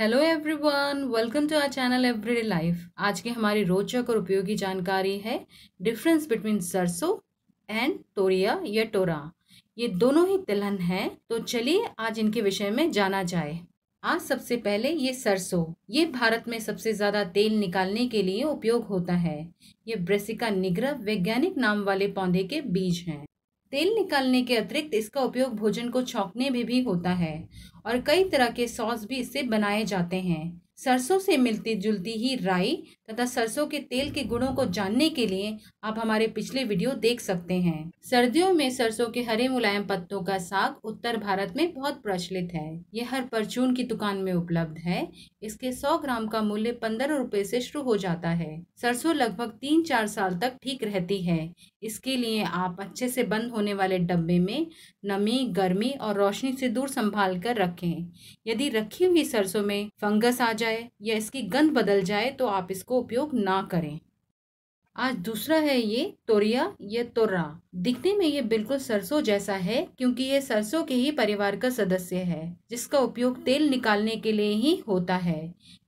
Hello everyone welcome to our channel everyday life आज की हमारी रोचक और उपयोगी जानकारी है डिफरेंस बिटवीन सरसों एंड तोरिया या टोरा ये दोनों ही तिलहन हैं तो चलिए आज इनके विषय में जाना जाए आज सबसे पहले ये सरसों ये भारत में सबसे ज़्यादा तेल निकालने के लिए उपयोग होता है ये ब्रेसिका निग्रह वैज्ञानिक नाम वाले पौधे के बीज हैं तेल निकालने के अतिरिक्त इसका उपयोग भोजन को छौकने में भी, भी होता है और कई तरह के सॉस भी इससे बनाए जाते हैं सरसों से मिलती जुलती ही राई तथा सरसों के तेल के गुणों को जानने के लिए आप हमारे पिछले वीडियो देख सकते हैं सर्दियों में सरसों के हरे मुलायम पत्तों का साग उत्तर भारत में बहुत प्रचलित है यह हर परचून की दुकान में उपलब्ध है इसके 100 ग्राम का मूल्य पंद्रह रूपए से शुरू हो जाता है सरसों लगभग तीन चार साल तक ठीक रहती है इसके लिए आप अच्छे से बंद होने वाले डब्बे में नमी गर्मी और रोशनी से दूर संभाल कर रखें यदि रखी हुई सरसों में फंगस आ जाए या इसकी गंध बदल जाए तो आप इसको उपयोग ना करें आज दूसरा है ये तोरिया या तोर्रा दिखने में ये बिल्कुल सरसों जैसा है क्योंकि ये सरसों के ही परिवार का सदस्य है जिसका उपयोग तेल निकालने के लिए ही होता है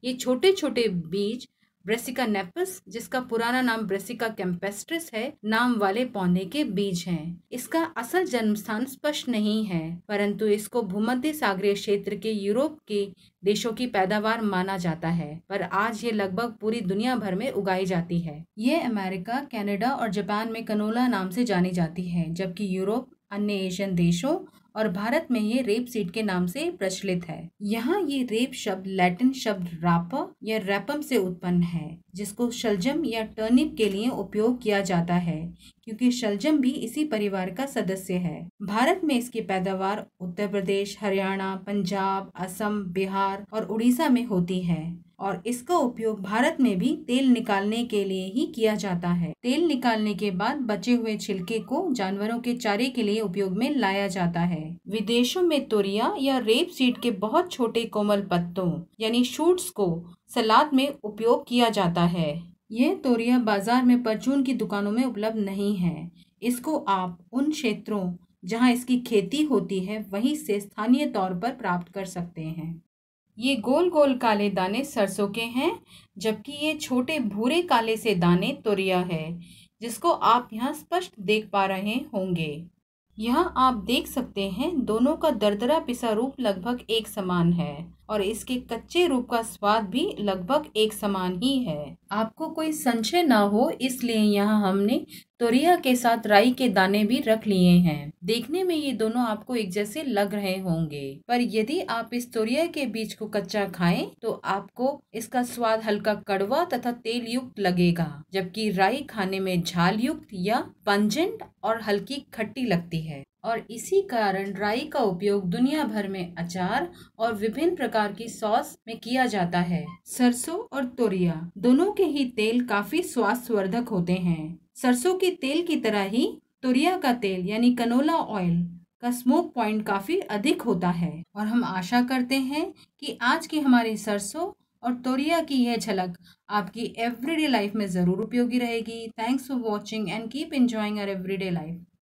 ये छोटे छोटे बीज ब्रेसिका नेपस जिसका पुराना नाम ब्रेसिका कैम्पेस्ट्रिस है नाम वाले पौधे के बीज हैं। इसका असल जन्म स्थान स्पष्ट नहीं है परंतु इसको भूमध्य सागरीय क्षेत्र के यूरोप के देशों की पैदावार माना जाता है पर आज ये लगभग पूरी दुनिया भर में उगाई जाती है ये अमेरिका कैनेडा और जापान में कनोला नाम से जानी जाती है जबकि यूरोप अन्य एशियन देशों और भारत में ये रेप सीड के नाम से प्रचलित है यहाँ ये रेप शब्द लैटिन शब्द रापा या रैपम से उत्पन्न है जिसको शलजम या टर्निप के लिए उपयोग किया जाता है क्योंकि शलजम भी इसी परिवार का सदस्य है भारत में इसकी पैदावार उत्तर प्रदेश हरियाणा पंजाब असम बिहार और उड़ीसा में होती है और इसका उपयोग भारत में भी तेल निकालने के लिए ही किया जाता है तेल निकालने के बाद बचे हुए छिलके को जानवरों के चारे के लिए उपयोग में लाया जाता है विदेशों में तोरिया या रेप सीड के बहुत छोटे कोमल पत्तों यानी शूट्स को सलाद में उपयोग किया जाता है ये तोरिया बाजार में परचून की दुकानों में उपलब्ध नहीं है इसको आप उन क्षेत्रों जहाँ इसकी खेती होती है वहीं से स्थानीय तौर पर प्राप्त कर सकते हैं ये गोल गोल काले दाने सरसों के हैं जबकि ये छोटे भूरे काले से दाने तुरिया है जिसको आप यहाँ स्पष्ट देख पा रहे होंगे यहाँ आप देख सकते हैं दोनों का दरदरा पिसा रूप लगभग एक समान है और इसके कच्चे रूप का स्वाद भी लगभग एक समान ही है आपको कोई संशय ना हो इसलिए यहाँ हमने तोरिया के साथ राई के दाने भी रख लिए हैं देखने में ये दोनों आपको एक जैसे लग रहे होंगे पर यदि आप इस तोरिया के बीज को कच्चा खाएं तो आपको इसका स्वाद हल्का कड़वा तथा तेल युक्त लगेगा जबकि राई खाने में झाल युक्त या पंजेंट और हल्की खट्टी लगती है और इसी कारण राई का उपयोग दुनिया भर में अचार और विभिन्न प्रकार की सॉस में किया जाता है सरसों और तोरिया दोनों के ही तेल काफी स्वास्थ्यवर्धक होते हैं सरसों के तेल की तरह ही तुरिया का तेल यानी कनोला ऑयल का स्मोक पॉइंट काफ़ी अधिक होता है और हम आशा करते हैं कि आज की हमारी सरसों और तोरिया की यह झलक आपकी एवरीडे लाइफ में ज़रूर उपयोगी रहेगी thanks for watching and keep enjoying our everyday life